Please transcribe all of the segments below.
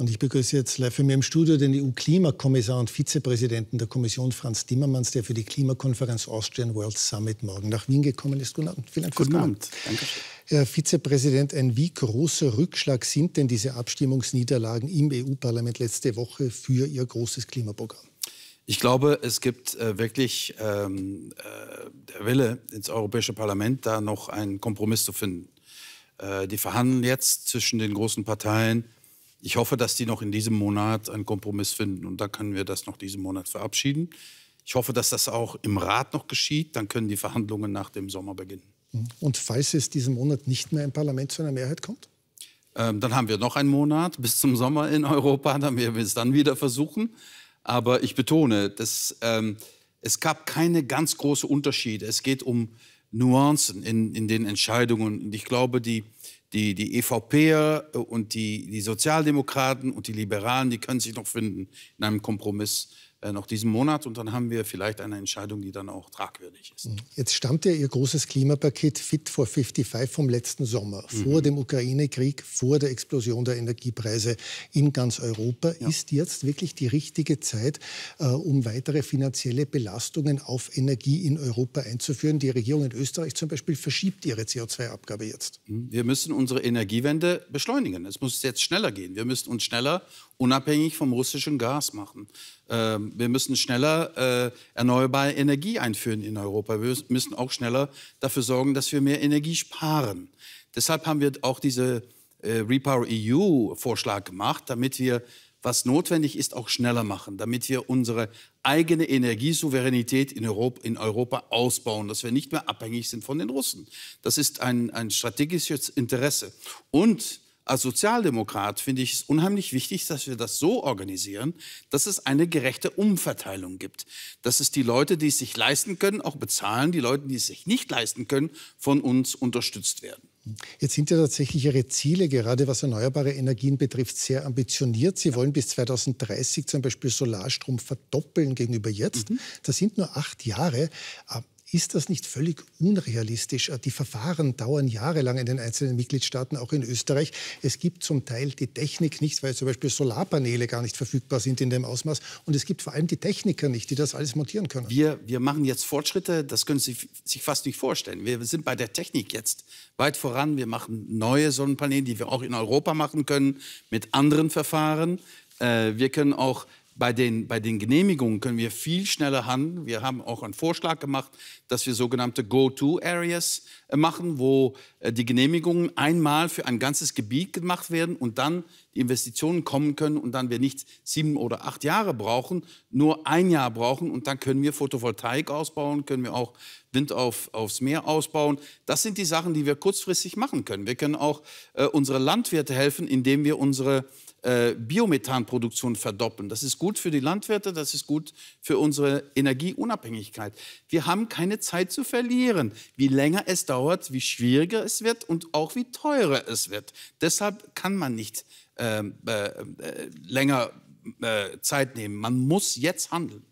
Und ich begrüße jetzt live für mich im Studio den EU-Klimakommissar und Vizepräsidenten der Kommission, Franz Timmermans, der für die Klimakonferenz Austrian World Summit morgen nach Wien gekommen ist. Guten Abend. Vielen Dank Guten Abend. Herr Vizepräsident, ein wie großer Rückschlag sind denn diese Abstimmungsniederlagen im EU-Parlament letzte Woche für Ihr großes Klimaprogramm? Ich glaube, es gibt äh, wirklich ähm, äh, der Wille ins Europäische Parlament, da noch einen Kompromiss zu finden. Äh, die verhandeln jetzt zwischen den großen Parteien ich hoffe, dass die noch in diesem Monat einen Kompromiss finden und da können wir das noch diesen Monat verabschieden. Ich hoffe, dass das auch im Rat noch geschieht. Dann können die Verhandlungen nach dem Sommer beginnen. Mhm. Und falls es diesen Monat nicht mehr im Parlament zu einer Mehrheit kommt? Ähm, dann haben wir noch einen Monat bis zum Sommer in Europa. Dann werden wir es dann wieder versuchen. Aber ich betone, dass, ähm, es gab keine ganz großen Unterschiede. Es geht um Nuancen in, in den Entscheidungen. Und ich glaube, die, die, die EVPer äh, und die, die Sozialdemokraten und die Liberalen, die können sich noch finden in einem Kompromiss. Äh, noch diesen Monat und dann haben wir vielleicht eine Entscheidung, die dann auch tragwürdig ist. Mhm. Jetzt stammt ja Ihr großes Klimapaket Fit for 55 vom letzten Sommer, mhm. vor dem Ukraine-Krieg, vor der Explosion der Energiepreise in ganz Europa. Ja. Ist jetzt wirklich die richtige Zeit, äh, um weitere finanzielle Belastungen auf Energie in Europa einzuführen? Die Regierung in Österreich zum Beispiel verschiebt ihre CO2-Abgabe jetzt. Mhm. Wir müssen unsere Energiewende beschleunigen. Es muss jetzt schneller gehen. Wir müssen uns schneller unabhängig vom russischen Gas machen. Ähm, wir müssen schneller äh, erneuerbare Energie einführen in Europa. Wir müssen auch schneller dafür sorgen, dass wir mehr Energie sparen. Deshalb haben wir auch diesen äh, Repower EU-Vorschlag gemacht, damit wir, was notwendig ist, auch schneller machen, damit wir unsere eigene Energiesouveränität in Europa, in Europa ausbauen, dass wir nicht mehr abhängig sind von den Russen. Das ist ein, ein strategisches Interesse. Und als Sozialdemokrat finde ich es unheimlich wichtig, dass wir das so organisieren, dass es eine gerechte Umverteilung gibt. Dass es die Leute, die es sich leisten können, auch bezahlen, die Leute, die es sich nicht leisten können, von uns unterstützt werden. Jetzt sind ja tatsächlich Ihre Ziele, gerade was erneuerbare Energien betrifft, sehr ambitioniert. Sie wollen bis 2030 zum Beispiel Solarstrom verdoppeln gegenüber jetzt. Mhm. Das sind nur acht Jahre. Äh, ist das nicht völlig unrealistisch? Äh, die Verfahren dauern jahrelang in den einzelnen Mitgliedstaaten, auch in Österreich. Es gibt zum Teil die Technik nicht, weil zum Beispiel Solarpaneele gar nicht verfügbar sind in dem Ausmaß. Und es gibt vor allem die Techniker nicht, die das alles montieren können. Wir, wir machen jetzt Fortschritte, das können Sie sich fast nicht vorstellen. Wir sind bei der Technik jetzt weit voran. Wir machen neue Sonnenpaneele, die wir auch in Europa machen können, mit anderen Verfahren. Äh, wir können auch bei den, bei den Genehmigungen können wir viel schneller handeln. Wir haben auch einen Vorschlag gemacht, dass wir sogenannte Go-To-Areas äh, machen, wo äh, die Genehmigungen einmal für ein ganzes Gebiet gemacht werden und dann die Investitionen kommen können und dann wir nicht sieben oder acht Jahre brauchen, nur ein Jahr brauchen und dann können wir Photovoltaik ausbauen, können wir auch Wind auf, aufs Meer ausbauen. Das sind die Sachen, die wir kurzfristig machen können. Wir können auch äh, unsere Landwirte helfen, indem wir unsere äh, Biomethanproduktion verdoppeln. Das ist gut für die Landwirte, das ist gut für unsere Energieunabhängigkeit. Wir haben keine Zeit zu verlieren. Wie länger es dauert, wie schwieriger es wird und auch wie teurer es wird. Deshalb kann man nicht ähm, äh, äh, länger äh, Zeit nehmen. Man muss jetzt handeln.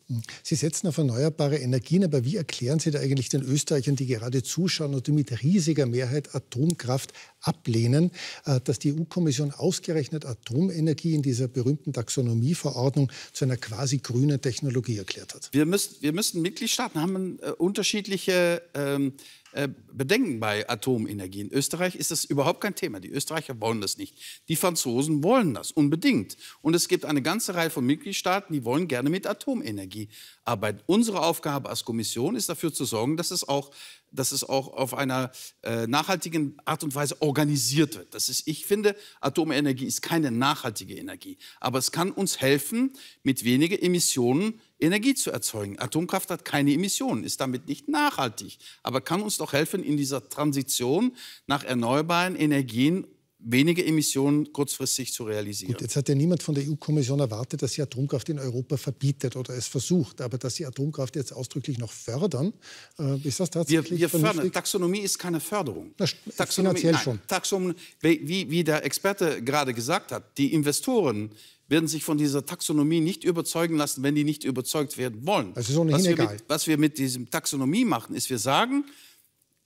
Sie setzen auf erneuerbare Energien, aber wie erklären Sie da eigentlich den Österreichern, die gerade zuschauen und die mit riesiger Mehrheit Atomkraft ablehnen, äh, dass die EU-Kommission ausgerechnet Atomenergie in dieser berühmten Taxonomieverordnung zu einer quasi grünen Technologie erklärt hat? Wir müssen, wir müssen Mitgliedstaaten haben äh, unterschiedliche ähm, äh, Bedenken bei Atomenergie. In Österreich ist das überhaupt kein Thema. Die Österreicher wollen das nicht. Die Franzosen wollen das unbedingt. Und es gibt eine ganze Reihe von Mitgliedstaaten, die wollen gerne mit Atomenergie arbeiten. Unsere Aufgabe als Kommission ist dafür zu sorgen, dass es auch, dass es auch auf einer äh, nachhaltigen Art und Weise organisiert wird. Das ist, ich finde, Atomenergie ist keine nachhaltige Energie. Aber es kann uns helfen, mit weniger Emissionen Energie zu erzeugen. Atomkraft hat keine Emissionen, ist damit nicht nachhaltig, aber kann uns doch helfen, in dieser Transition nach erneuerbaren Energien weniger Emissionen kurzfristig zu realisieren. Gut, jetzt hat ja niemand von der EU-Kommission erwartet, dass sie Atomkraft in Europa verbietet oder es versucht, aber dass sie Atomkraft jetzt ausdrücklich noch fördern, äh, ist das tatsächlich Wir, wir fördern. Taxonomie ist keine Förderung. Na, Taxonomie, finanziell nein, schon. Taxonomie, wie, wie der Experte gerade gesagt hat, die Investoren werden sich von dieser Taxonomie nicht überzeugen lassen, wenn die nicht überzeugt werden wollen. Das ist ohnehin was wir egal. Mit, was wir mit diesem Taxonomie machen, ist, wir sagen,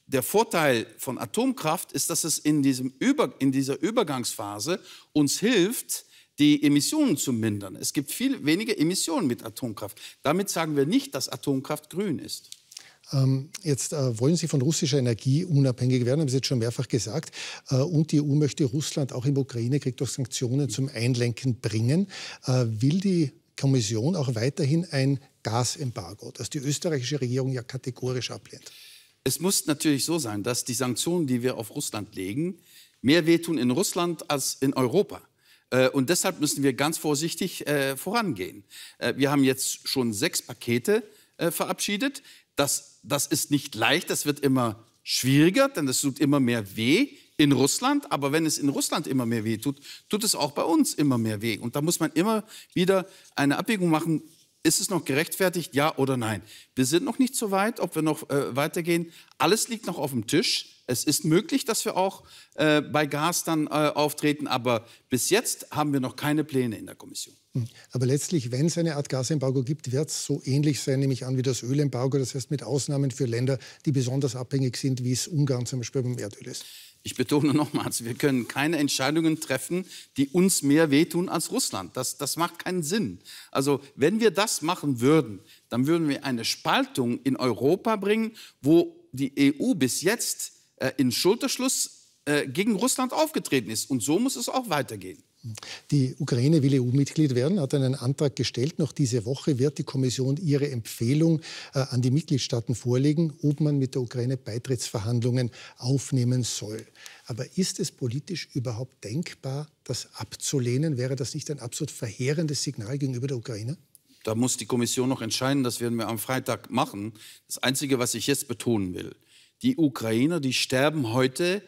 der Vorteil von Atomkraft ist, dass es in, diesem Über, in dieser Übergangsphase uns hilft, die Emissionen zu mindern. Es gibt viel weniger Emissionen mit Atomkraft. Damit sagen wir nicht, dass Atomkraft grün ist. Ähm, jetzt äh, wollen Sie von russischer Energie unabhängig werden, haben Sie jetzt schon mehrfach gesagt. Äh, und die EU möchte Russland auch im Ukraine-Krieg durch Sanktionen zum Einlenken bringen. Äh, will die Kommission auch weiterhin ein Gasembargo, das die österreichische Regierung ja kategorisch ablehnt? Es muss natürlich so sein, dass die Sanktionen, die wir auf Russland legen, mehr wehtun in Russland als in Europa. Und deshalb müssen wir ganz vorsichtig vorangehen. Wir haben jetzt schon sechs Pakete verabschiedet. Das, das ist nicht leicht, das wird immer schwieriger, denn es tut immer mehr weh in Russland. Aber wenn es in Russland immer mehr weh tut, tut es auch bei uns immer mehr weh. Und da muss man immer wieder eine Abwägung machen, ist es noch gerechtfertigt, ja oder nein? Wir sind noch nicht so weit, ob wir noch äh, weitergehen. Alles liegt noch auf dem Tisch. Es ist möglich, dass wir auch äh, bei Gas dann äh, auftreten, aber bis jetzt haben wir noch keine Pläne in der Kommission. Hm. Aber letztlich, wenn es eine Art Gasembargo gibt, wird es so ähnlich sein, nämlich an wie das Ölembargo. Das heißt mit Ausnahmen für Länder, die besonders abhängig sind, wie es Ungarn zum Beispiel beim Erdöl ist. Ich betone nochmals, wir können keine Entscheidungen treffen, die uns mehr wehtun als Russland. Das, das macht keinen Sinn. Also wenn wir das machen würden, dann würden wir eine Spaltung in Europa bringen, wo die EU bis jetzt äh, in Schulterschluss äh, gegen Russland aufgetreten ist. Und so muss es auch weitergehen. Die Ukraine will EU-Mitglied werden, hat einen Antrag gestellt. Noch diese Woche wird die Kommission ihre Empfehlung äh, an die Mitgliedstaaten vorlegen, ob man mit der Ukraine Beitrittsverhandlungen aufnehmen soll. Aber ist es politisch überhaupt denkbar, das abzulehnen? Wäre das nicht ein absolut verheerendes Signal gegenüber der Ukraine? Da muss die Kommission noch entscheiden, das werden wir am Freitag machen. Das Einzige, was ich jetzt betonen will, die Ukrainer, die sterben heute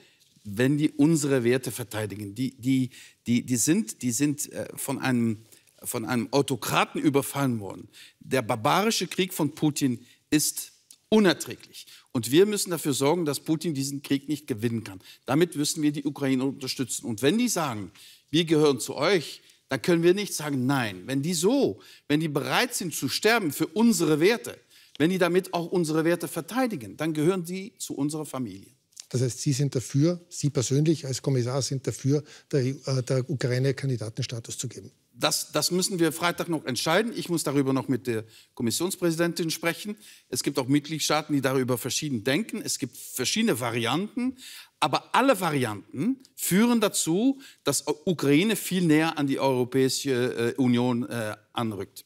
wenn die unsere Werte verteidigen. Die, die, die, die sind, die sind äh, von, einem, von einem Autokraten überfallen worden. Der barbarische Krieg von Putin ist unerträglich. Und wir müssen dafür sorgen, dass Putin diesen Krieg nicht gewinnen kann. Damit müssen wir die Ukraine unterstützen. Und wenn die sagen, wir gehören zu euch, dann können wir nicht sagen, nein. Wenn die so, wenn die bereit sind zu sterben für unsere Werte, wenn die damit auch unsere Werte verteidigen, dann gehören die zu unserer Familie. Das heißt, Sie sind dafür, Sie persönlich als Kommissar sind dafür, der, äh, der Ukraine Kandidatenstatus zu geben. Das, das, müssen wir Freitag noch entscheiden. Ich muss darüber noch mit der Kommissionspräsidentin sprechen. Es gibt auch Mitgliedstaaten, die darüber verschieden denken. Es gibt verschiedene Varianten. Aber alle Varianten führen dazu, dass Ukraine viel näher an die Europäische äh, Union äh, anrückt.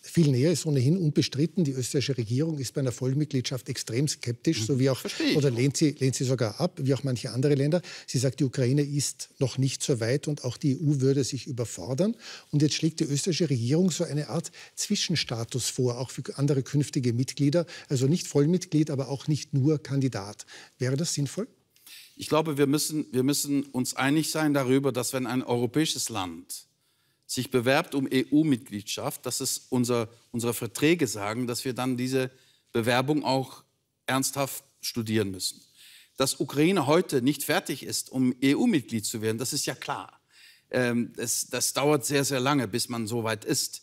Viel näher ist ohnehin unbestritten. Die österreichische Regierung ist bei einer Vollmitgliedschaft extrem skeptisch, hm, so wie auch, oder lehnt sie, lehnt sie sogar ab, wie auch manche andere Länder. Sie sagt, die Ukraine ist noch nicht so weit und auch die EU würde sich überfordern. Und jetzt schlägt die österreichische Regierung so eine Art Zwischenstatus vor, auch für andere künftige Mitglieder. Also nicht Vollmitglied, aber auch nicht nur Kandidat. Wäre das sinnvoll? Ich glaube, wir müssen, wir müssen uns einig sein darüber, dass wenn ein europäisches Land sich bewerbt um EU-Mitgliedschaft, dass es unser, unsere Verträge sagen, dass wir dann diese Bewerbung auch ernsthaft studieren müssen. Dass Ukraine heute nicht fertig ist, um EU-Mitglied zu werden, das ist ja klar. Ähm, das, das, dauert sehr, sehr lange, bis man so weit ist.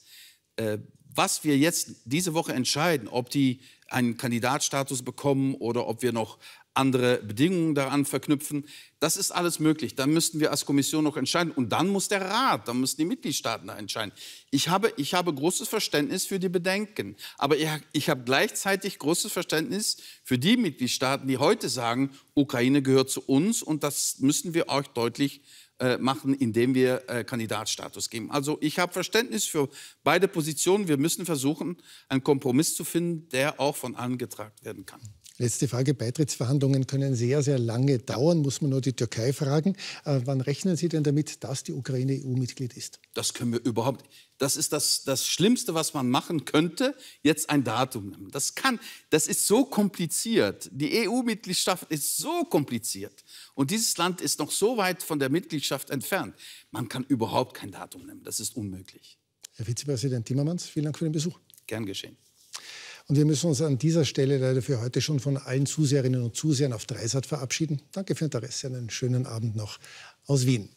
Äh, was wir jetzt diese Woche entscheiden, ob die einen Kandidatstatus bekommen oder ob wir noch andere Bedingungen daran verknüpfen. Das ist alles möglich. Dann müssten wir als Kommission noch entscheiden. Und dann muss der Rat, dann müssen die Mitgliedstaaten da entscheiden. Ich habe, ich habe großes Verständnis für die Bedenken. Aber ich, habe gleichzeitig großes Verständnis für die Mitgliedstaaten, die heute sagen, Ukraine gehört zu uns und das müssen wir euch deutlich äh, machen, indem wir äh, Kandidatstatus geben. Also ich habe Verständnis für beide Positionen. Wir müssen versuchen, einen Kompromiss zu finden, der auch von allen getragen werden kann. Letzte Frage. Beitrittsverhandlungen können sehr, sehr lange dauern. Muss man nur die Türkei fragen. Äh, wann rechnen Sie denn damit, dass die Ukraine EU-Mitglied ist? Das können wir überhaupt. nicht. Das ist das, das Schlimmste, was man machen könnte, jetzt ein Datum nehmen. Das kann, das ist so kompliziert. Die EU-Mitgliedschaft ist so kompliziert. Und dieses Land ist noch so weit von der Mitgliedschaft entfernt. Man kann überhaupt kein Datum nehmen. Das ist unmöglich. Herr Vizepräsident Timmermans, vielen Dank für den Besuch. Gern geschehen. Und wir müssen uns an dieser Stelle leider für heute schon von allen Zuseherinnen und Zusehern auf Dreisat verabschieden. Danke für Ihr Interesse. Einen schönen Abend noch aus Wien.